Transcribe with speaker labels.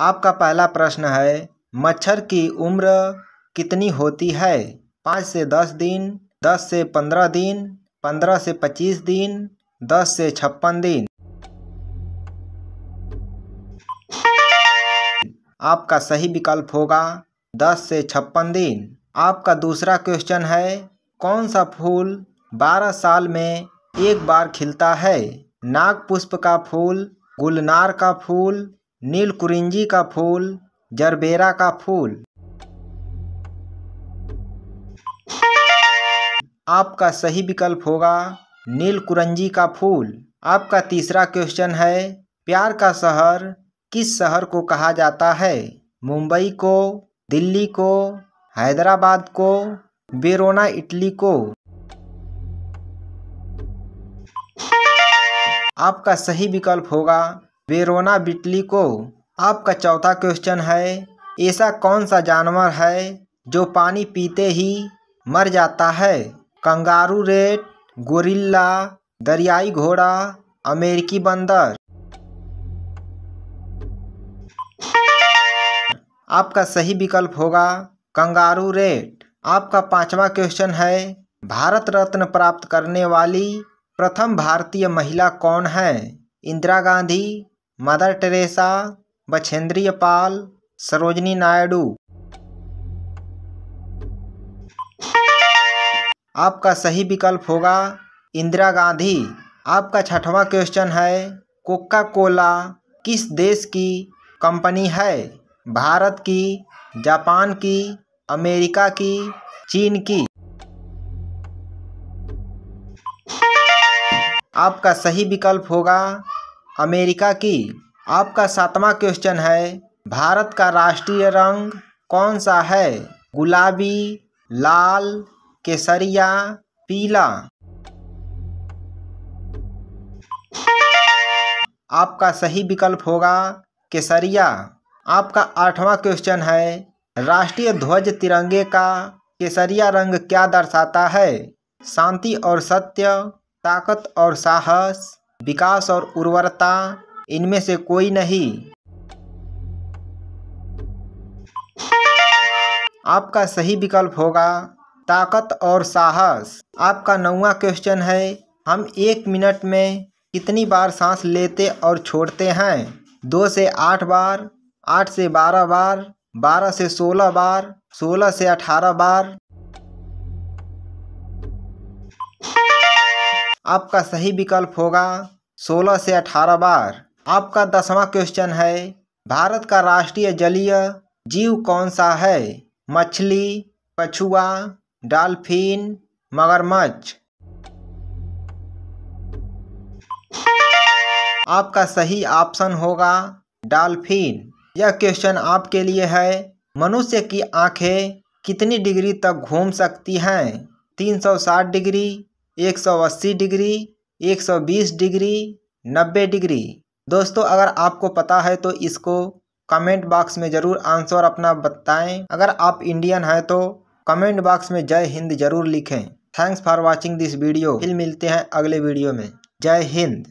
Speaker 1: आपका पहला प्रश्न है मच्छर की उम्र कितनी होती है पाँच से दस दिन दस से पंद्रह दिन पंद्रह से पच्चीस दिन दस से छप्पन दिन आपका सही विकल्प होगा दस से छप्पन दिन आपका दूसरा क्वेश्चन है कौन सा फूल बारह साल में एक बार खिलता है नागपुष्प का फूल गुलनार का फूल नीलकुरिंजी का फूल जरबेरा का फूल आपका सही विकल्प होगा नीलकुरंजी का फूल आपका तीसरा क्वेश्चन है प्यार का शहर किस शहर को कहा जाता है मुंबई को दिल्ली को हैदराबाद को बेरोना इटली को आपका सही विकल्प होगा वेरोना बिटली को आपका चौथा क्वेश्चन है ऐसा कौन सा जानवर है जो पानी पीते ही मर जाता है कंगारू रेट गोरिल्ला दरियाई घोड़ा अमेरिकी बंदर आपका सही विकल्प होगा कंगारू रेट आपका पांचवा क्वेश्चन है भारत रत्न प्राप्त करने वाली प्रथम भारतीय महिला कौन है इंदिरा गांधी मदर टेरेसा बछेंद्रीय पाल सरोजनी नायडू आपका सही विकल्प होगा इंदिरा गांधी आपका छठवां क्वेश्चन है कोका कोला किस देश की कंपनी है भारत की जापान की अमेरिका की चीन की आपका सही विकल्प होगा अमेरिका की आपका सातवां क्वेश्चन है भारत का राष्ट्रीय रंग कौन सा है गुलाबी लाल केसरिया पीला आपका सही विकल्प होगा केसरिया आपका आठवां क्वेश्चन है राष्ट्रीय ध्वज तिरंगे का केसरिया रंग क्या दर्शाता है शांति और सत्य ताकत और साहस विकास और उर्वरता इनमें से कोई नहीं आपका सही विकल्प होगा ताकत और साहस आपका नौवा क्वेश्चन है हम एक मिनट में कितनी बार सांस लेते और छोड़ते हैं दो से आठ बार आठ से बारह बार बारह से सोलह बार सोलह से अठारह बार आपका सही विकल्प होगा सोलह से अठारह बार आपका दसवां क्वेश्चन है भारत का राष्ट्रीय जलीय जीव कौन सा है मछली कछुआ डॉल्फिन मगरमच्छ आपका सही ऑप्शन होगा डॉल्फिन यह क्वेश्चन आपके लिए है मनुष्य की आंखें कितनी डिग्री तक घूम सकती हैं 360 डिग्री एक सौ अस्सी डिग्री एक सौ बीस डिग्री नब्बे डिग्री दोस्तों अगर आपको पता है तो इसको कमेंट बॉक्स में ज़रूर आंसर अपना बताएं अगर आप इंडियन हैं तो कमेंट बॉक्स में जय हिंद जरूर लिखें thanks for watching this video फिर मिलते हैं अगले वीडियो में जय हिंद